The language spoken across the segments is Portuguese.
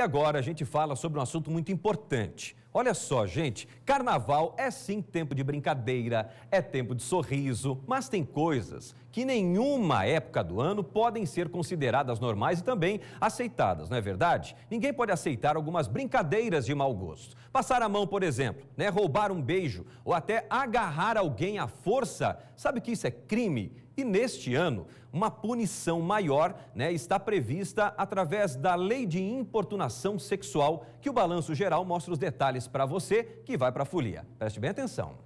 E agora a gente fala sobre um assunto muito importante. Olha só, gente, carnaval é sim tempo de brincadeira, é tempo de sorriso, mas tem coisas que nenhuma época do ano podem ser consideradas normais e também aceitadas, não é verdade? Ninguém pode aceitar algumas brincadeiras de mau gosto. Passar a mão, por exemplo, né, roubar um beijo ou até agarrar alguém à força, sabe que isso é crime e neste ano, uma punição maior né, está prevista através da Lei de Importunação Sexual, que o Balanço Geral mostra os detalhes para você que vai para a folia. Preste bem atenção.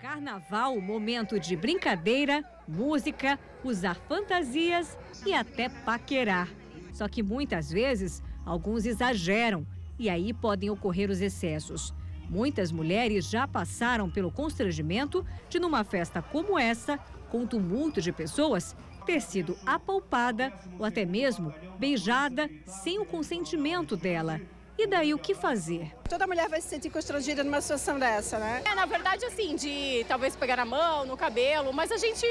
Carnaval, momento de brincadeira, música, usar fantasias e até paquerar. Só que muitas vezes, alguns exageram e aí podem ocorrer os excessos. Muitas mulheres já passaram pelo constrangimento de, numa festa como essa, com tumulto de pessoas, ter sido apalpada ou até mesmo beijada sem o consentimento dela. E daí o que fazer? Toda mulher vai se sentir constrangida numa situação dessa, né? É, na verdade, assim, de talvez pegar na mão, no cabelo, mas a gente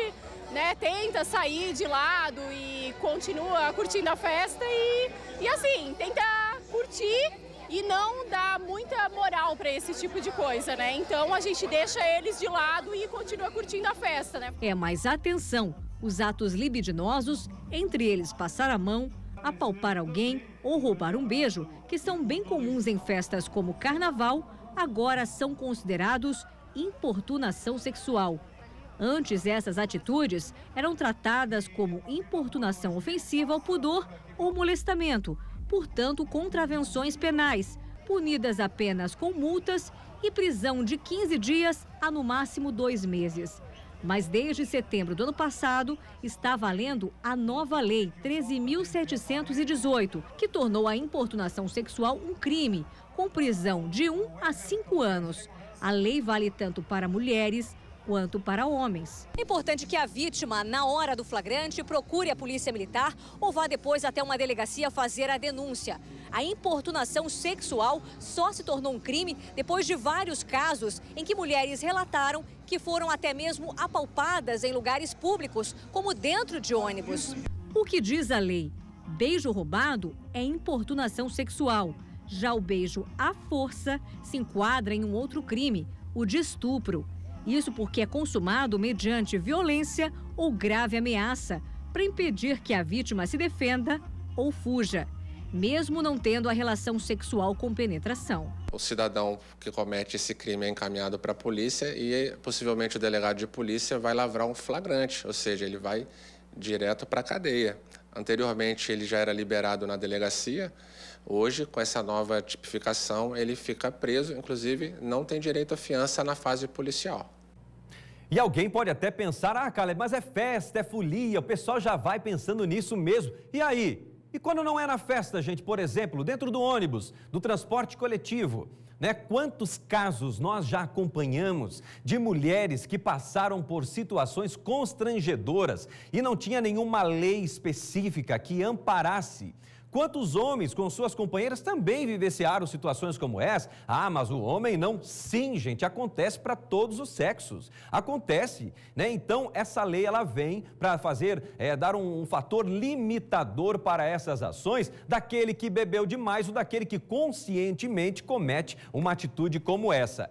né, tenta sair de lado e continua curtindo a festa e, e assim, tenta curtir e não dá muita moral para esse tipo de coisa, né? Então a gente deixa eles de lado e continua curtindo a festa, né? É, mas atenção, os atos libidinosos, entre eles passar a mão, apalpar alguém ou roubar um beijo, que são bem comuns em festas como carnaval, agora são considerados importunação sexual. Antes, essas atitudes eram tratadas como importunação ofensiva ao pudor ou molestamento, portanto, contravenções penais, punidas apenas com multas e prisão de 15 dias a no máximo dois meses. Mas desde setembro do ano passado está valendo a nova lei 13.718, que tornou a importunação sexual um crime, com prisão de 1 um a 5 anos. A lei vale tanto para mulheres, quanto para homens. É importante que a vítima, na hora do flagrante, procure a polícia militar ou vá depois até uma delegacia fazer a denúncia. A importunação sexual só se tornou um crime depois de vários casos em que mulheres relataram que foram até mesmo apalpadas em lugares públicos, como dentro de ônibus. O que diz a lei? Beijo roubado é importunação sexual. Já o beijo à força se enquadra em um outro crime, o de estupro. Isso porque é consumado mediante violência ou grave ameaça, para impedir que a vítima se defenda ou fuja, mesmo não tendo a relação sexual com penetração. O cidadão que comete esse crime é encaminhado para a polícia e possivelmente o delegado de polícia vai lavrar um flagrante, ou seja, ele vai direto para a cadeia. Anteriormente ele já era liberado na delegacia. Hoje, com essa nova tipificação, ele fica preso, inclusive não tem direito à fiança na fase policial. E alguém pode até pensar, ah, Caleb, mas é festa, é folia, o pessoal já vai pensando nisso mesmo. E aí? E quando não é na festa, gente, por exemplo, dentro do ônibus, do transporte coletivo, né? Quantos casos nós já acompanhamos de mulheres que passaram por situações constrangedoras e não tinha nenhuma lei específica que amparasse Quantos homens com suas companheiras também vivenciaram situações como essa? Ah, mas o homem não. Sim, gente, acontece para todos os sexos. Acontece, né? Então essa lei ela vem para fazer é, dar um, um fator limitador para essas ações daquele que bebeu demais ou daquele que conscientemente comete uma atitude como essa.